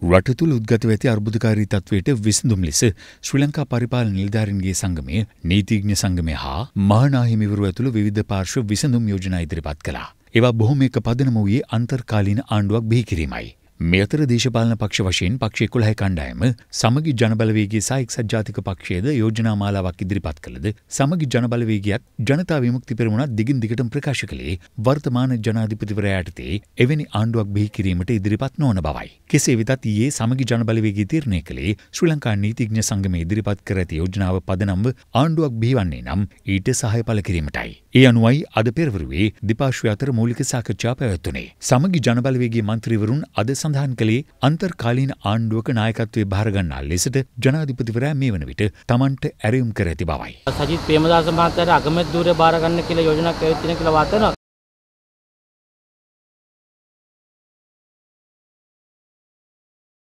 රට තුළ උද්ගතව ඇති අර්බුදකාරී තත්වයට විසඳුම් ලෙස ශ්‍රී ලංකා පරිපාලන නිලධාරීන්ගේ සංගමය නීතිඥ සංගමය හා මහනාහිමිවරු ඇතුළු විවිධ පාර්ශ්ව විසඳුම් යෝජනා ඉදිරිපත් කළා. ඒවා බොහොම එක පදනම වූයේ අන්තර්කාලීන ආණ්ඩුවක් බිහි කිරීමයි. මේ අතර දේශපාලන පක්ෂ වශයෙන් පක්ෂ 11 කණ්ඩායම සමගි ජනබලවේගයේ සහ එක්සත් ජාතික පක්ෂයේද යෝජනා මාලාවක් ඉදිරිපත් කළද සමගි ජනබලවේගයත් ජනතා විමුක්ති පෙරමුණත් දිගින් දිගටම ප්‍රකාශ කළේ වර්තමාන ජනාධිපතිවරයා යටතේ එවැනි ආණ්ඩුවක් බිහි කිරීමට ඉදිරිපත් නොවන බවයි. කෙසේ වෙතත් ඊයේ සමගි ජනබලවේගය තීරණය කළේ ශ්‍රී ලංකා නීතිඥ සංගමයේ ඉදිරිපත් කර ඇති යෝජනාව පදනම්ව ආණ්ඩුවක් බිහිවන්නේ නම් ඊට සහාය පළ කිරීමටයි. ඒ අනුවයි අද පෙරවරුවේ දෙපාර්ශ්ව අතර මූලික සාකච්ඡා පැවැත්වුණේ. සමගි ජනබලවේගයේ මන්ත්‍රීවරුන් අද සඳ සඳහන් කළේ අන්තර්කාලීන ආණ්ඩුවක නායකත්වය භාරගන්නා ලෙසට ජනාධිපතිවරයා මේ වන විට තමන්ට ඇරයුම් කර ඇති බවයි. සජිත් ප්‍රේමදාස මහත්තයාට අගමැති ධූරය භාරගන්න කියලා යෝජනා කරලා තියෙන කියලා වාතනවා.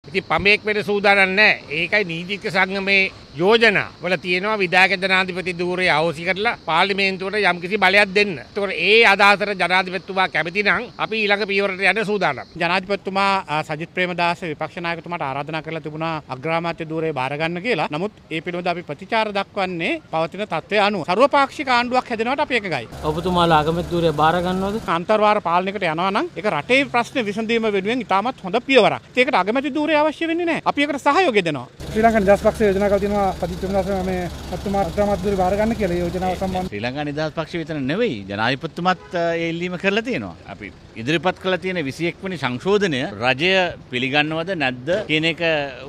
ඉති පමෙක් වෙන සූදානම් නෑ ඒකයි නීතික සංගමේ යෝජනා වල තියෙනවා විධායක ජනාධිපති ධූරය අවසි කරලා පාර්ලිමේන්තුවට යම්කිසි බලයක් දෙන්න. ඒතකොට ඒ අදහසට ජනාධිපතිතුමා කැමති නම් අපි ඊළඟ පියවරට යන්න සූදානම්. ජනාධිපතිතුමා සජිත් ප්‍රේමදාස විපක්ෂ නායකතුමාට ආරාධනා කරලා තිබුණා අග්‍රාමාත්‍ය ධූරය බාර ගන්න කියලා. නමුත් ඒ පිළිබඳව අපි ප්‍රතිචාර දක්වන්නේ පවතින තත්ත්වය අනුව. සර්වපාක්ෂික ආණ්ඩුවක් හැදෙනවට අපි එකඟයි. ඔබතුමාලා අගමැති ධූරය බාර ගන්නවද? අන්තර්වාර පාලනයකට යනවා නම් ඒක රටේ ප්‍රශ්න විසඳීම වෙනුවෙන් ඉතාමත් හොඳ පියවරක්. ඒකට අගමැති ධූරය අවශ්‍ය වෙන්නේ නැහැ. අපි ඒකට සහයෝගය දෙනවා. ශ්‍රී ලංකා නිදහස් පක්ෂය යෝජනා කරලා තියෙනවා පතිත් විමලාසන මේ අත්තුමා අත්‍රාමත්දුරි බාර ගන්න කියලා යෝජනාව සම්බන්ධ ශ්‍රී ලංකා නිදහස් පක්ෂය විතර නෙවෙයි ජනාධිපතිතුමත් ඒ ඉල්ලීම කරලා තියෙනවා. අපි ඉදිරිපත් කළ තියෙන 21 වෙනි සංශෝධනය රජය පිළිගන්නවද නැද්ද කියන එක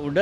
උඩ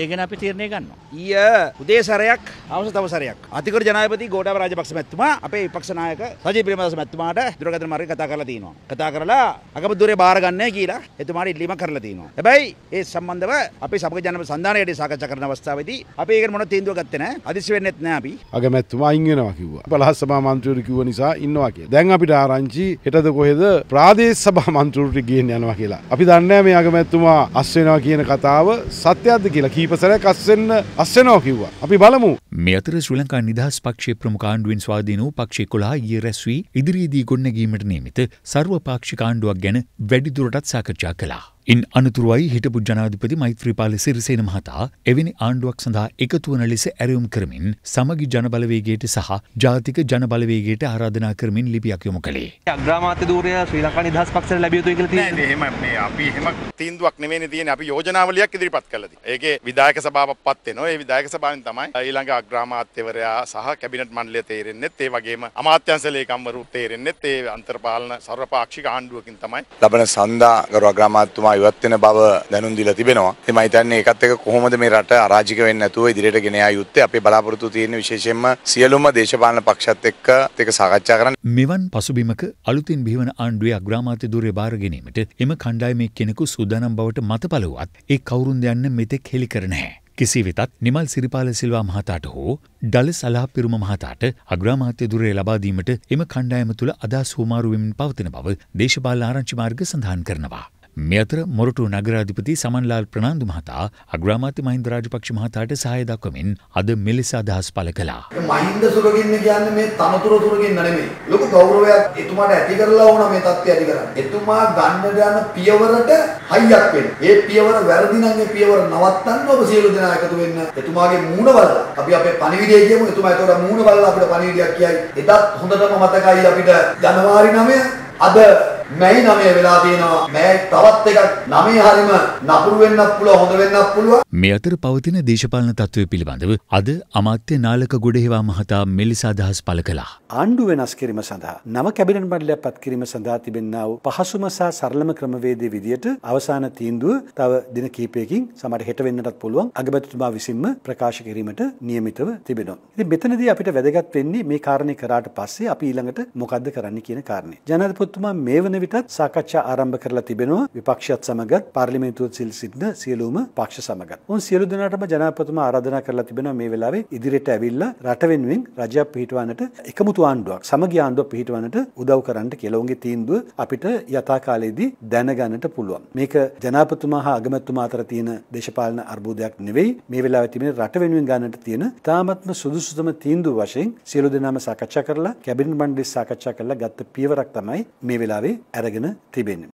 ඒ ගැන අපි තීරණය ගන්නවා. ඊය උදේ සැරයක් අවස තව සැරයක් අතිකර ජනාධිපති ගෝඨාභය රාජපක්ෂ මැතිතුමා අපේ විපක්ෂ නායක රජී ප්‍රේමදාස මැතිතුමාට දුරකථන මාර්ගයෙන් කතා කරලා තියෙනවා. කතා කරලා අගමැතිවරේ බාර ගන්නෑ කියලා එතුමාට ඉල්ලීමක් කරලා තියෙනවා. හැබැයි ඒ සම්බන්ධව අපේ සමග ජන සන්ධානයේදී සාකච්ඡා සාකච්ඡා කරන අවස්ථාවේදී අපි ඒක මොන තීන්දුව ගත්තේ නැහැ. අදිසි වෙන්නෙත් නැහැ අපි. අගමැතිතුමා අයින් වෙනවා කිව්වා. පළාත් සභා මන්ත්‍රීවරු කිව්ව නිසා ඉන්නවා කියලා. දැන් අපිට ආරංචි හෙටද කොහෙද ප්‍රාදේශ සභා මන්ත්‍රීවරුට ගෙන්න යනවා කියලා. අපි දන්නේ නැහැ මේ අගමැතිතුමා අස් වෙනවා කියන කතාව සත්‍යයක්ද කියලා. කීප සැරයක් අස් වෙන්න අස් වෙනවා කිව්වා. අපි බලමු. මේ අතර ශ්‍රී ලංකා නිදහස් පක්ෂයේ ප්‍රමුඛ ආණ්ඩුවෙන් ස්වාධීන වූ පක්ෂ 11 ඊයේ රැස් වී ඉදිරියේදී ගොඩනැගීමට නියමිත සර්ව පාක්ෂික ආණ්ඩුවක් ගැන වැඩිදුරටත් සාකච්ඡා කළා. ඉන් අනතුරුවයි හිටපු ජනාධිපති මෛත්‍රීපාල සිරිසේන මහතා එවැනි ආණ්ඩුවක් සඳහා එකතු වන ලෙස ඇරයුම් කරමින් සමගි ජනබලවේගයට සහ ජාතික ජනබලවේගයට ආරාධනා කරමින් ලිපියක් යොමු කළේ. අග්‍රාමාත්‍ය ධූරය ශ්‍රී ලංකා නිදහස් පක්ෂයට ලැබිය යුතුයි කියලා තියෙනවා. නෑ එහෙම මේ අපි එහෙම තීන්දුවක් නෙවෙයිනේ තියෙන්නේ. අපි යෝජනාවලියක් ඉදිරිපත් කළා තියෙන්නේ. ඒකේ විධායක සභාවක් පත් වෙනවා. ඒ විධායක සභාවෙන් තමයි ඊළඟ අග්‍රාමාත්‍යවරයා සහ කැබිනට් මණ්ඩලය තේරෙන්නෙත්. ඒ වගේම අමාත්‍යංශ ලේකම්වරු තේරෙන්නෙත්. ඒ අන්තර්පාලන සර්වපාක්ෂික ආණ්ඩුවකින් තමයි ලබන සඳා ගරු අග්‍රාමාත්‍යතුමා ඉවත් වෙන බව දැනුම් දීලා තිබෙනවා. ඉතින් මම හිතන්නේ ඒකත් එක්ක කොහොමද මේ රට අරාජික වෙන්නේ නැතුව ඉදිරියට ගෙන යා යුත්තේ අපේ බලාපොරොත්තු තියෙන විශේෂයෙන්ම සියලුම දේශපාලන පක්ෂත් එක්ක ඒක සාකච්ඡා කරන්න. මෙවන් පසුබිමක අලුතින් බිහිවන ආණ්ඩුවේ අග්‍රාමාත්‍ය ධුරය බාර ගැනීමට එම කණ්ඩායමේ කෙනෙකු සූදානම් බවට මත පළවුවත් ඒ කවුරුන්ද යන්න මෙතෙක් හෙළි කර නැහැ. කිසි වෙතත් නිමල් සිරිපාල සිල්වා මහතාට හෝ ඩල සලා පිරුම මහතාට අග්‍රාමාත්‍ය දුරේ ලබාදීමට එම කණ්ඩායම තුළ අදා සූමාරුවමින් පවතින බව දේශපාල ආරංචි මාර්ග සඳහන් කරනවා. මේ අතර මොරටු නගරාධිපති සමන්ලාල් ප්‍රනාන්දු මහතා අග්‍රාමාත්‍ය මහින්ද රාජපක්ෂ මහතාට සහාය දක්වමින් අද මෙලෙස අදහස් පළ කළා. මහින්ද සුරගින්න කියන්නේ මේ තනතුර සුරගින්න නෙමෙයි. ලොකු ගෞරවයක් එතුමාට ඇති කරලා වුණා මේ தත්ත්වය ඇති කරන්න. එතුමා ගන්න යන පියවරට හයියක් වෙන්න. ඒ පියවර වැරදි නම් ඒ පියවර නවත්තන්න ඔබ සියලු දෙනා එකතු වෙන්න. එතුමාගේ මූණ බලලා අපි අපේ පණිවිඩය කියමු. එතුමා ඒතකොට මූණ බලලා අපිට පණිවිඩයක් කියයි. එදත් හොඳටම මතකයි අපිට ජනවාරි 9 අද මැයි 9 වෙලා තියෙනවා. මැයි තවත් එකක් 9 හරිම නපුරු වෙන්නත් පුළුවන් හොඳ වෙන්නත් පුළුවන්. මේ අතර පවතින දේශපාලන තත්ත්වය පිළිබඳව අද අමාත්‍ය නාලක ගුඩේවා මහතා මෙලෙස අදහස් පළ කළා. ආණ්ඩු වෙනස් කිරීම සඳහා නව කැබිනට් මණ්ඩලයක් පත් කිරීම සඳහා තිබෙනා වූ පහසුම සහ සරලම ක්‍රමවේදයේ විදියට අවසාන තීන්දුව තව දින කිහිපයකින් සමහර හෙට වෙන්නටත් පුළුවන් අගමැතිතුමා විසින්ම ප්‍රකාශ කිරීමට නියමිතව තිබෙනවා. ඉතින් මෙතනදී අපිට වැදගත් වෙන්නේ මේ කාරණේ කරාට පස්සේ අපි ඊළඟට මොකද්ද කරන්න කියන කාරණේ. ජනාධිපතිතුමා මේ වන වන විටත් සාකච්ඡා ආරම්භ කරලා තිබෙනවා විපක්ෂයත් සමග පාර්ලිමේන්තුව සිල් සිටින සියලුම පක්ෂ සමග. උන් සියලු දෙනාටම ජනාධිපතිතුමා ආරාධනා කරලා තිබෙනවා මේ වෙලාවේ ඉදිරියට ඇවිල්ලා රට වෙනුවෙන් රජයක් පිහිටවන්නට එකමුතු ආණ්ඩුවක් සමගි ආණ්ඩුවක් පිහිටවන්නට උදව් කරන්න කියලා උන්ගේ තීන්දුව අපිට යථා කාලයේදී දැනගන්නට පුළුවන්. මේක ජනාධිපතිතුමා හා අගමැතිතුමා අතර තියෙන දේශපාලන අර්බුදයක් නෙවෙයි මේ වෙලාවේ තිබෙන රට වෙනුවෙන් ගන්නට තියෙන තාමත්ම සුදුසුතම තීන්දුව වශයෙන් සියලු දෙනාම සාකච්ඡා කරලා කැබිනට් මණ්ඩලය සාකච්ඡා කරලා ගත්ත පියවරක් තමයි මේ වෙලාවේ අරගෙන තිබෙන්නේ.